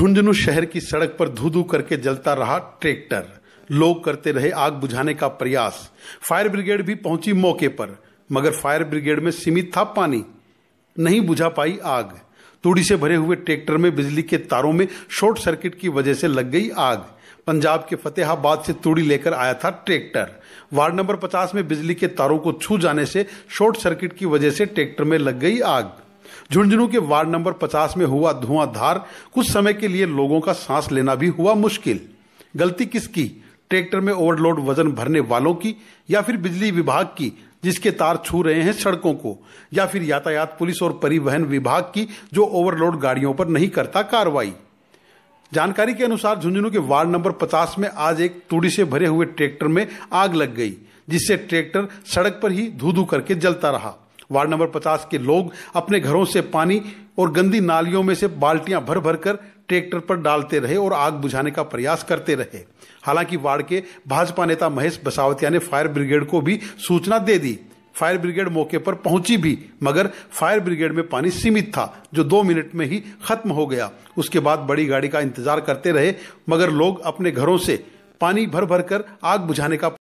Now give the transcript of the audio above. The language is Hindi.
झुंझुनू शहर की सड़क पर धू धू करके जलता रहा ट्रैक्टर लोग करते रहे आग बुझाने का प्रयास फायर ब्रिगेड भी पहुंची मौके पर मगर फायर ब्रिगेड में सीमित था पानी नहीं बुझा पाई आग तूड़ी से भरे हुए ट्रैक्टर में बिजली के तारों में शॉर्ट सर्किट की वजह से लग गई आग पंजाब के फतेहाबाद से तूड़ी लेकर आया था ट्रैक्टर वार्ड नंबर 50 में बिजली के तारों को छू जाने से शॉर्ट सर्किट की वजह से ट्रैक्टर में लग गई आग झुंझुनू के वार्ड नंबर 50 में हुआ धुआंधार कुछ समय के लिए लोगों का सांस लेना भी हुआ मुश्किल गलती किसकी ट्रैक्टर में ओवरलोड वजन भरने वालों की या फिर बिजली विभाग की जिसके तार छू रहे हैं सड़कों को या फिर यातायात पुलिस और परिवहन विभाग की जो ओवरलोड गाड़ियों पर नहीं करता कार्रवाई जानकारी के अनुसार झुंझुनू के वार्ड नंबर 50 में आज एक तूड़ी से भरे हुए ट्रैक्टर में आग लग गई जिससे ट्रैक्टर सड़क पर ही धू धू करके जलता रहा वार्ड नंबर पचास के लोग अपने घरों से पानी और गंदी नालियों में से बाल्टियां भर भर कर ट्रैक्टर पर डालते रहे और आग बुझाने का प्रयास करते रहे हालांकि वार्ड के भाजपा नेता महेश बसावतिया ने फायर ब्रिगेड को भी सूचना दे दी फायर ब्रिगेड मौके पर पहुंची भी मगर फायर ब्रिगेड में पानी सीमित था जो दो मिनट में ही खत्म हो गया उसके बाद बड़ी गाड़ी का इंतजार करते रहे मगर लोग अपने घरों से पानी भर भर कर आग बुझाने का